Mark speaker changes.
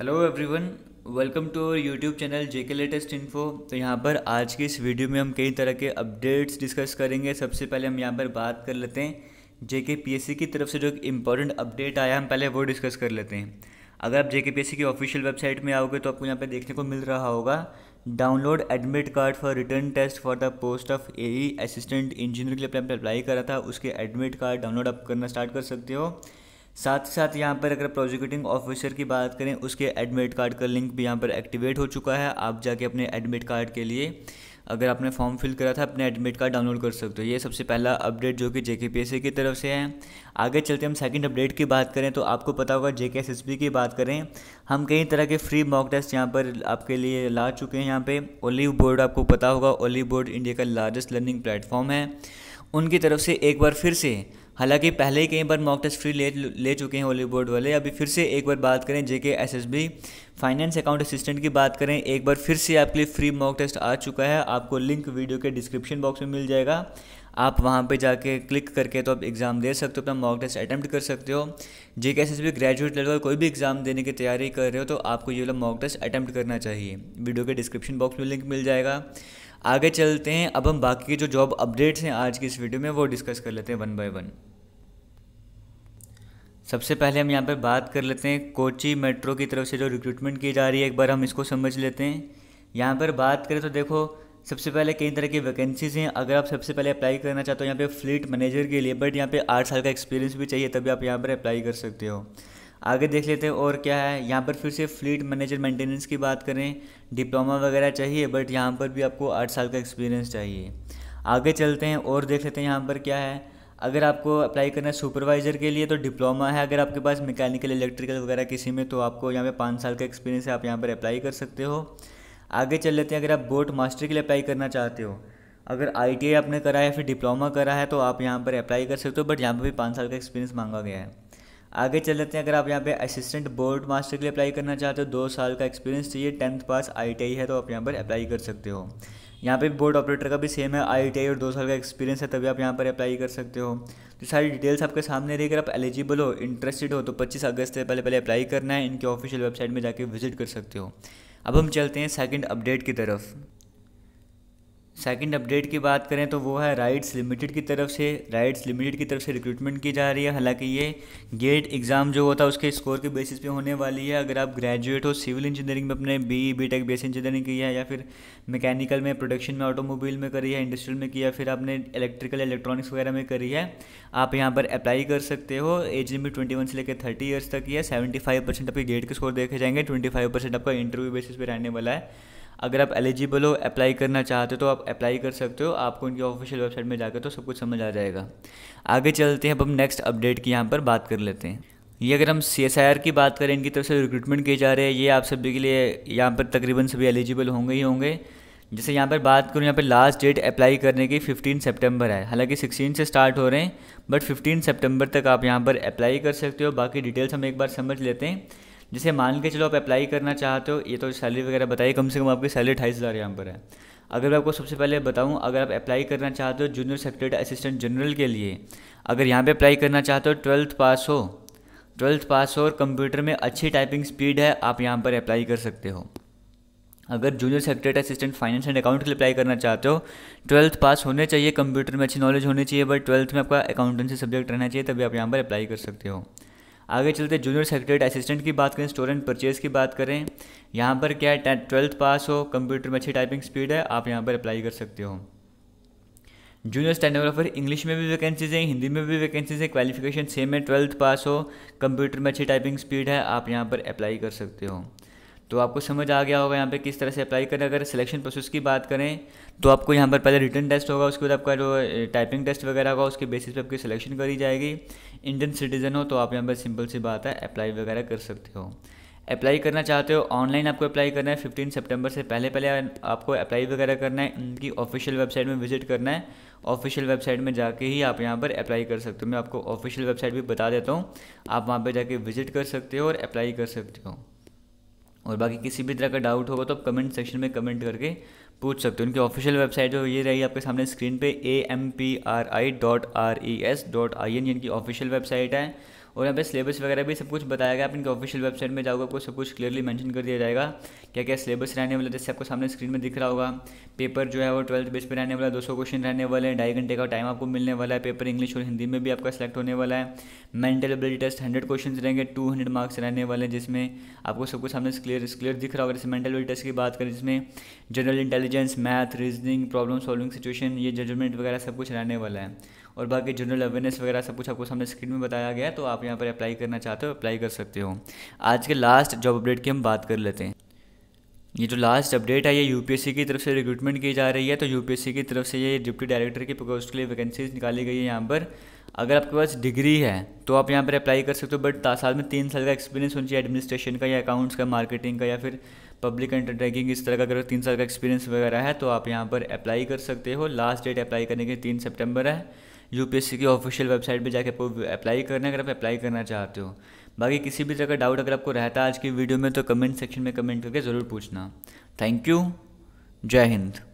Speaker 1: hello everyone welcome to our YouTube channel JK latest info तो यहाँ पर आज की इस वीडियो में हम कई तरह के अपडेट्स डिस्कस करेंगे सबसे पहले हम यहाँ पर बात कर लेते हैं जेके पीएससी की तरफ से जो इम्पोर्टेंट अपडेट आया हम पहले वो डिस्कस कर लेते हैं अगर आप जेके सी की ऑफिशियल वेबसाइट में आओगे तो आपको यहाँ पर देखने को मिल रहा होगा download admit card for written test for the post of a assistant engineer के लिए आपने अप्लाई करा था उसके एडमिट कार्ड डाउनलोड आप करना स्टार्ट कर सकते हो साथ ही साथ यहाँ पर अगर प्रोजिक्यूटिंग ऑफिसर की बात करें उसके एडमिट कार्ड का लिंक भी यहाँ पर एक्टिवेट हो चुका है आप जाके अपने एडमिट कार्ड के लिए अगर आपने फॉर्म फिल करा था अपने एडमिट कार्ड डाउनलोड कर सकते हो ये सबसे पहला अपडेट जो कि जे की तरफ से है आगे चलते हम सेकंड अपडेट की बात करें तो आपको पता होगा जे की बात करें हम कई तरह के फ्री मॉक टेस्ट यहाँ पर आपके लिए ला चुके हैं यहाँ पे ओलिव बोर्ड आपको पता होगा ओलिव बोर्ड इंडिया का लार्जेस्ट लर्निंग प्लेटफॉर्म है उनकी तरफ से एक बार फिर से हालांकि पहले ही कई बार मॉक टेस्ट फ्री ले ले चुके हैं ओली बोर्ड वाले अभी फिर से एक बार बात करें JK S S B finance account assistant की बात करें एक बार फिर से आपके लिए फ्री मॉक टेस्ट आ चुका है आपको लिंक वीडियो के डिस्क्रिप्शन बॉक्स में मिल जाएगा आप वहाँ पे जाके क्लिक करके तो आप एग्ज़ाम दे सकते हो अपना मॉक टेस्ट अटैम्प्ट कर सकते हो J K S S B graduate level कोई भी एग्ज़ाम देने की तैयारी कर रहे हो तो आपको ये वाला मॉक टेस्ट अटैम्प्ट करना चाहिए वीडियो के डिस्क्रिप्शन बॉक्स में लिंक मिल जाएगा आगे चलते हैं अब हम बाकी के जो जॉब अपडेट्स हैं आज की इस वीडियो में वो डिस्कस कर लेते हैं वन बाय वन सबसे पहले हम यहाँ पर बात कर लेते हैं कोची मेट्रो की तरफ से जो रिक्रूटमेंट की जा रही है एक बार हम इसको समझ लेते हैं यहाँ पर बात करें तो देखो सबसे पहले कई तरह की वैकेंसीज हैं अगर आप सबसे पहले अप्लाई करना चाहते हो यहाँ पे फ्लीट मैनेजर के लिए बट यहाँ पे आठ साल का एक्सपीरियंस भी चाहिए तभी आप यहाँ पर अप्लाई कर सकते हो आगे देख लेते हैं और क्या है यहाँ पर फिर से फ्लीट मैनेजर मेंटेनेंस की बात करें डिप्लोमा वगैरह चाहिए बट यहाँ पर भी आपको आठ साल का एक्सपीरियंस चाहिए आगे चलते हैं और देख लेते हैं यहाँ पर क्या है अगर आपको अप्लाई करना है सुपरवाइज़र के लिए तो डिप्लोमा है अगर आपके पास मैकेनिकल इलेक्ट्रिकल वगैरह किसी में तो आपको यहाँ पे पाँच साल का एक्सपीरियंस है आप यहाँ पर अप्लाई कर सकते हो आगे चल लेते हैं अगर आप बोट मास्टर के लिए अप्लाई करना चाहते हो अगर आई आपने करा है फिर डिप्लोमा करा है तो आप यहाँ पर अप्लाई कर सकते हो बट यहाँ पर भी पाँच साल का एक्सपीरियंस मांगा गया है आगे चल लेते हैं अगर आप यहाँ पे असिस्टेंट बोर्ड मास्टर के लिए अप्लाई करना चाहते हो दो साल का एक्सपीरियंस चाहिए टेंथ पास आई है तो आप यहाँ पर अप्लाई कर सकते हो यहाँ पे भी बोर्ड ऑपरेटर का भी सेम है आई और दो साल का एक्सपीरियंस है तभी आप यहाँ पर अप्लाई कर सकते हो तो सारी डिटेल्स आपके सामने रही अगर आप एलिजिबल हो इंटरेस्टेड हो तो पच्चीस अगस्त से पहले पहले अप्लाई करना है इनके ऑफिशियल वेबसाइट में जाके विजिट कर सकते हो अब हम चलते हैं सेकेंड अपडेट की तरफ सेकंड अपडेट की बात करें तो वो है राइट्स लिमिटेड की तरफ से राइट्स लिमिटेड की तरफ से रिक्रूटमेंट की जा रही है हालांकि ये गेट एग्ज़ाम जो होता है उसके स्कोर के बेसिस पे होने वाली है अगर आप ग्रेजुएट हो सिविल इंजीनियरिंग में अपने B E B tech base engineering की है या फिर मैकेनिकल में प्रोडक्शन में ऑटोमोबाइल में करी है इंडस्ट्रियल में किया फिर आपने इलेक्ट्रिकल इलेक्ट्रॉनिक्स वगैरह में करी है आप यहाँ पर अप्लाई कर सकते हो एज लिमिट ट्वेंटी वन से लेकर थर्टी ईयर्स तक ही है सेवेंटी फाइव परसेंट आपके गेट के स्कोर देखे जाएंगे ट्वेंटी फाइव परसेंट आपका इंटरव्यू बेसिस पर रहने वाला है अगर आप एलिजिबल हो अप्लाई करना चाहते हो तो आप अप्लाई कर सकते हो आपको उनकी ऑफिशियल वेबसाइट में जाकर तो सब कुछ समझ आ जाएगा आगे चलते हैं अब हम नेक्स्ट अपडेट की यहाँ पर बात कर लेते हैं ये अगर हम सी एस आई आर की बात करें इनकी तरफ से रिक्रूटमेंट किए जा रहे हैं ये आप सभी के लिए यहाँ पर तकरीबन सभी एलिजिबल होंगे ही होंगे जैसे यहाँ पर बात करूँ यहाँ पर लास्ट डेट अप्लाई करने की 15 सितंबर है हालांकि 16 से स्टार्ट हो रहे हैं बट 15 सितंबर तक आप यहाँ पर अप्लाई कर सकते हो बाकी डिटेल्स हम एक बार समझ लेते हैं जैसे मान के चलो आप अप्लाई करना चाहते हो ये तो सैलरी वगैरह बताइए कम से कम आपकी सैलरी अठाईस हज़ार यहाँ पर है अगर मैं आपको सबसे पहले बताऊँ अगर आप अप्लाई करना चाहते हो जूनियर सेक्रेटरी असिस्टेंट जनरल के लिए अगर यहाँ पर अप्लाई करना चाहते हो ट्वेल्थ पास हो ट्वेल्थ पास हो और कंप्यूटर में अच्छी टाइपिंग स्पीड है आप यहाँ पर अप्लाई कर सकते हो अगर junior secretary assistant finance and account के लिए अप्लाई करना चाहते हो ट्वेल्थ पास होने चाहिए कंप्यूटर में अच्छी नॉलेज होनी चाहिए बट ट्वेल्थ में आपका अकाउंटेंसी सब्जेक्ट रहना चाहिए तभी आप यहाँ पर अप्लाई कर सकते हो आगे चलते जूनियर सेक्रेटरी असिस्टेंट की बात करें स्टोर एंड परचेज की बात करें यहाँ पर क्या है ट्वेल्थ पास हो कंप्यूटर में अच्छी टाइपिंग स्पीड है आप यहाँ पर अप्लाई कर सकते हो जूनियर स्टेनोग्राफर इंग्लिश में भी वैकेंसीज हैं हिंदी में भी वैकेंसीज हैं क्वालिफिकेशन सेम है ट्वेल्थ पास हो कंप्यूटर में अच्छी टाइपिंग स्पीड है आप यहाँ पर अप्लाई कर सकते हो तो आपको समझ आ गया होगा यहाँ पे किस तरह से अप्लाई करें अगर सिलेक्शन प्रोसेस की बात करें तो आपको यहाँ पर पहले रिटर्न टेस्ट होगा उसके बाद आपका जो टाइपिंग टेस्ट वगैरह होगा उसके बेसिस पे आपकी सिलेक्शन करी जाएगी इंडियन सिटीज़न हो तो आप यहाँ पर सिंपल सी बात है अप्लाई वगैरह कर सकते हो अप्लाई करना चाहते हो ऑनलाइन आपको अप्लाई करना है फिफ्टीन सेप्टेम्बर से पहले पहले आपको अप्लाई वगैरह करना है उनकी ऑफिशियल वेबसाइट में विजिट करना है ऑफिशियल वेबसाइट में जाके ही आप यहाँ पर अप्लाई कर सकते हो मैं आपको ऑफिशियल वेबसाइट भी बता देता हूँ आप वहाँ पर जाके विजिट कर सकते हो और अप्लाई कर सकते हो और बाकी किसी भी तरह का डाउट होगा तो आप कमेंट सेक्शन में कमेंट करके पूछ सकते हो उनकी ऑफिशियल वेबसाइट जो ये रही आपके सामने स्क्रीन पे A M P R I dot R E S dot I N इनकी ऑफिशियल वेबसाइट है और यहाँ पे सिलेबस वगैरह भी सब कुछ बताया गया आप इनके ऑफिशियल वेबसाइट में जाओगे आपको सब कुछ क्लियरली मैंशन कर दिया जाएगा क्या क्या सिलेबस रहने वाला जैसे आपको सामने स्क्रीन में दिख रहा होगा पेपर जो है वो ट्वेल्थ बेस पर रहने वाला दो क्वेश्चन रहने वाले हैं ढाई घंटे का टाइम आपको मिलने वाला है पेपर इंग्लिश और हिंदी में भी आपका सेलेक्ट होने वाला है mental ability test hundred question रहेंगे टू हंड्रेड मार्क्स रहने वाले हैं जिसमें आपको सब कुछ सामने क्लियर क्लियर दिख रहा होगा जैसे मेंटल एबिलिटी टेस्ट की बात करें जिसमें general intelligence math reasoning problem solving situation ये जजमेंट वगैरह सब कुछ रहने वाला है और बाकी जनरल अवेयरनेस वगैरह सब कुछ आपको सामने स्क्रीन में बताया गया है तो आप यहाँ पर अप्लाई करना चाहते हो अप्लाई कर सकते हो आज के लास्ट जॉब अपडेट की हम बात कर लेते हैं ये जो लास्ट अपडेट है ये यूपीएससी की तरफ से रिक्रूटमेंट की जा रही है तो यूपीएससी की तरफ से ये डिप्टी डायरेक्टर की पोस्ट के लिए वैकेंसीज निकाली गई है यहाँ पर अगर आपके पास डिग्री है तो आप यहाँ पर अप्लाई कर सकते हो बट साल में तीन साल का एक्सपीरियंस होना चाहिए एडमिनिस्ट्रेशन का या अकाउंट्स का मार्केटिंग का या फिर पब्लिक अंडरटेकिंग इस तरह का अगर तीन साल का एक्सपीरियंस वगैरह है तो आप यहाँ पर अप्लाई कर सकते हो लास्ट डेट अप्लाई करने के तीन सेप्टेम्बर है यू की ऑफिशियल वेबसाइट पर जाकर आपको अप्लाई करना अगर आप अप्लाई करना चाहते हो बाकी किसी भी तरह का डाउट अगर आपको रहता है आज की वीडियो में तो कमेंट सेक्शन में कमेंट करके ज़रूर पूछना थैंक यू जय हिंद